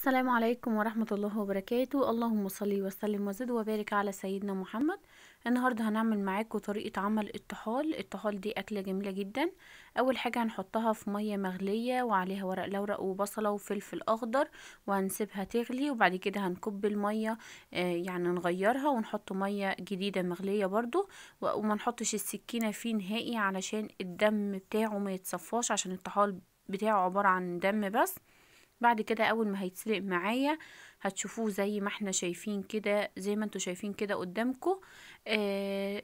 السلام عليكم ورحمة الله وبركاته اللهم صلي وسلم وزد وبارك على سيدنا محمد النهاردة هنعمل معاكم طريقة عمل الطحال الطحال دي أكلة جميلة جدا أول حاجة هنحطها في مية مغلية وعليها ورق لورق وبصلة وفلفل أخضر وهنسيبها تغلي وبعد كده هنكب المية آه، يعني نغيرها ونحط مية جديدة مغلية برضو وما نحطش السكينة فيه نهائي علشان الدم بتاعه ما يتصفاش عشان الطحال بتاعه عبارة عن دم بس بعد كده اول ما هيتسلق معايا هتشوفوه زي ما احنا شايفين كده زي ما انتوا شايفين كده قدامكم آه،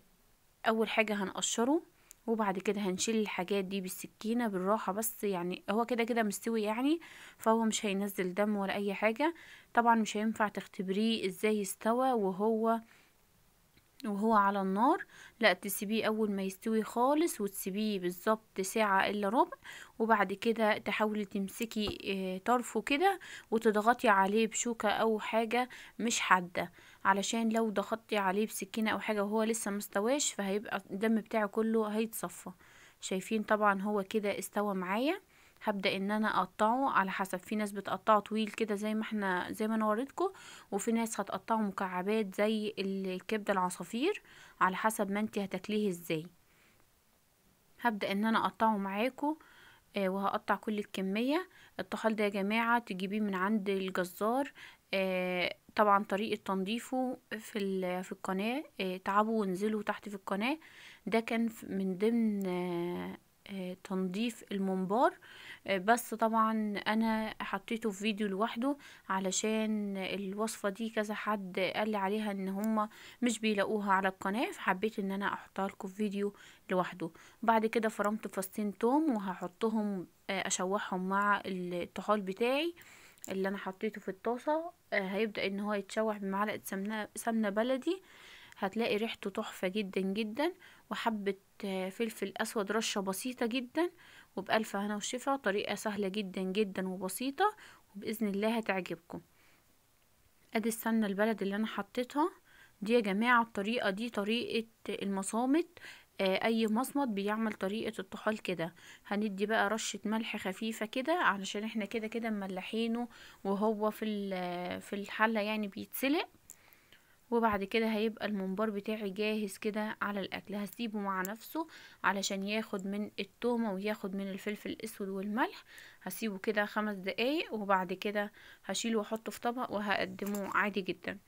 اول حاجه هنقشره وبعد كده هنشيل الحاجات دي بالسكينة بالراحة بس يعني هو كده كده مستوي يعني فهو مش هينزل دم ولا اي حاجة طبعا مش هينفع تختبريه ازاي استوى وهو وهو على النار لا تسيبيه اول ما يستوي خالص وتسيبيه بالظبط ساعة الا ربع وبعد كده تحاولي تمسكي آه، طرفه كده وتضغطي عليه بشوكة او حاجة مش حادة علشان لو ضغطتي عليه بسكينة او حاجة وهو لسه مستواش فهيبقى الدم بتاعه كله هيتصفى شايفين طبعا هو كده استوى معايا هبدا ان انا اقطعه على حسب في ناس بتقطعه طويل كده زي ما احنا زي ما انا وريتكم وفي ناس هتقطعه مكعبات زي الكبده العصافير على حسب ما انت هتاكليه ازاي هبدا ان انا اقطعه معاكم آه وهقطع كل الكميه الطحال ده يا جماعه تجيبيه من عند الجزار آه طبعا طريقة تنظيفه في في القناة آه، تعبوا وانزلوا تحت في القناة ده كان من ضمن آه، تنظيف المنبار بس طبعا انا حطيته في فيديو لوحده علشان الوصفة دي كذا حد قال لي عليها ان هما مش بيلاقوها على القناة فحبيت ان انا احطها لكم في فيديو لوحده بعد كده فرمت فصين توم وهحطهم اشوحهم مع الطحال بتاعي اللي انا حطيته في الطاسة هيبدأ ان هو يتشوح بمعلقة سمنة, سمنة بلدي هتلاقي ريحته تحفة جدا جدا وحبة فلفل اسود رشة بسيطة جدا وبألف هنا وشفا طريقة سهلة جدا جدا وبسيطة وبإذن الله هتعجبكم ادي السمنة البلد اللي انا حطيتها دي يا جماعة الطريقة دي طريقة المصامت آه، اي مصمت بيعمل طريقة الطحال كده هندي بقى رشة ملح خفيفة كده علشان احنا كده كده مملحينه وهو في آه، في الحلة يعني بيتسلق وبعد كده هيبقى الممبار بتاعي جاهز كده على الاكل هسيبه مع نفسه علشان ياخد من التومة وياخد من الفلفل الاسود والملح هسيبه كده خمس دقايق وبعد كده هشيله واحطه في طبق وهقدمه عادي جدا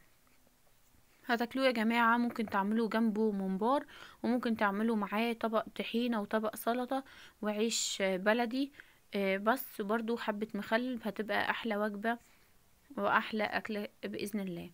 هتاكلوه يا جماعة ممكن تعملوه جنبه ممبار وممكن تعملوا معاه طبق طحينة وطبق سلطة وعيش بلدي آه، بس برضو حبة مخلب هتبقى احلى وجبة واحلى اكل باذن الله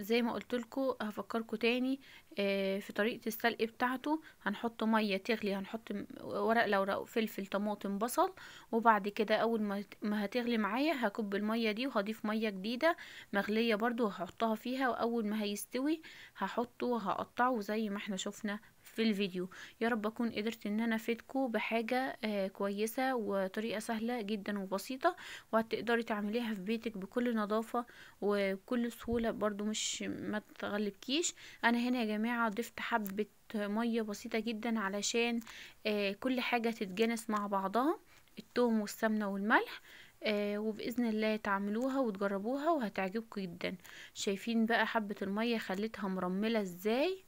زي ما قلت لكم هفكركم تاني آه، في طريقه السلق بتاعته هنحط ميه تغلي هنحط ورق لورق فلفل طماطم بصل وبعد كده اول ما هتغلي معايا هكب الميه دي وهضيف ميه جديده مغليه برضو هحطها فيها واول ما هيستوي هحطه وهقطعه زي ما احنا شفنا في الفيديو يا رب اكون قدرت ان انا افيدكم بحاجه آه، كويسه وطريقه سهله جدا وبسيطه وهتقدري تعمليها في بيتك بكل نظافه وبكل سهوله برضو مش ما تغلبكيش انا هنا يا جماعه ضفت حبه ميه بسيطه جدا علشان آه، كل حاجه تتجانس مع بعضها التوم والسمنه والملح آه وبإذن الله تعملوها وتجربوها وهتعجبكم جدا شايفين بقى حبة المية خليتها مرملة ازاي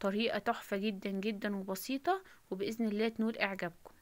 طريقة تحفة جدا جدا وبسيطة وبإذن الله تنول إعجابكم